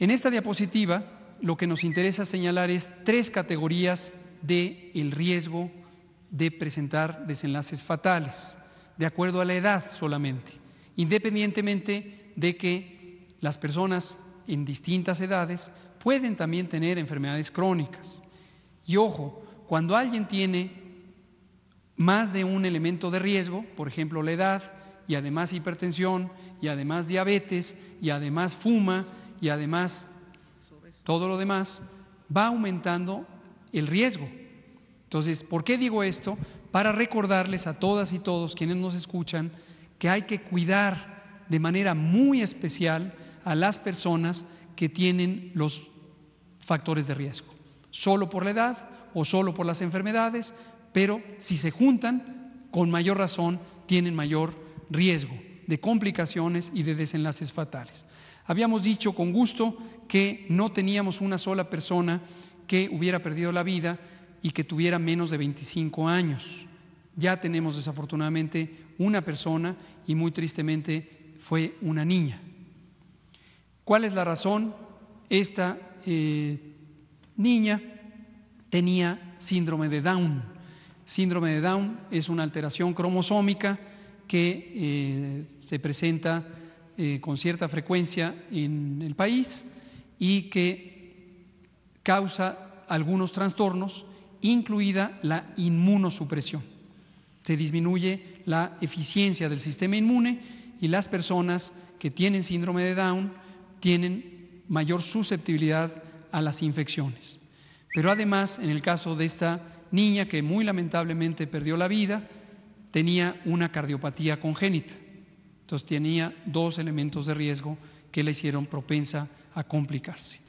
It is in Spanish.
En esta diapositiva lo que nos interesa señalar es tres categorías del riesgo de presentar desenlaces fatales, de acuerdo a la edad solamente, independientemente de que las personas en distintas edades pueden también tener enfermedades crónicas. Y ojo, cuando alguien tiene más de un elemento de riesgo, por ejemplo la edad, y además hipertensión, y además diabetes, y además fuma, y además todo lo demás, va aumentando el riesgo. Entonces, ¿por qué digo esto? Para recordarles a todas y todos quienes nos escuchan que hay que cuidar de manera muy especial a las personas que tienen los factores de riesgo, solo por la edad o solo por las enfermedades, pero si se juntan, con mayor razón tienen mayor riesgo de complicaciones y de desenlaces fatales. Habíamos dicho con gusto que no teníamos una sola persona que hubiera perdido la vida y que tuviera menos de 25 años. Ya tenemos desafortunadamente una persona y muy tristemente fue una niña. ¿Cuál es la razón? Esta eh, niña tenía síndrome de Down. Síndrome de Down es una alteración cromosómica que eh, se presenta eh, con cierta frecuencia en el país y que causa algunos trastornos, incluida la inmunosupresión. Se disminuye la eficiencia del sistema inmune y las personas que tienen síndrome de Down tienen mayor susceptibilidad a las infecciones. Pero además, en el caso de esta niña que muy lamentablemente perdió la vida, tenía una cardiopatía congénita. Entonces tenía dos elementos de riesgo que la hicieron propensa a complicarse.